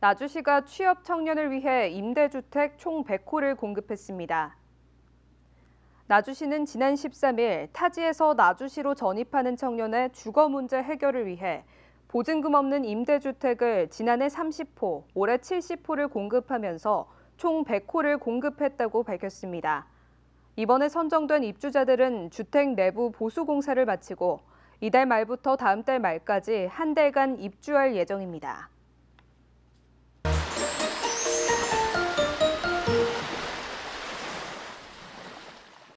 나주시가 취업 청년을 위해 임대주택 총 100호를 공급했습니다. 나주시는 지난 13일 타지에서 나주시로 전입하는 청년의 주거 문제 해결을 위해 보증금 없는 임대주택을 지난해 30호, 올해 70호를 공급하면서 총 100호를 공급했다고 밝혔습니다. 이번에 선정된 입주자들은 주택 내부 보수 공사를 마치고 이달 말부터 다음 달 말까지 한 달간 입주할 예정입니다.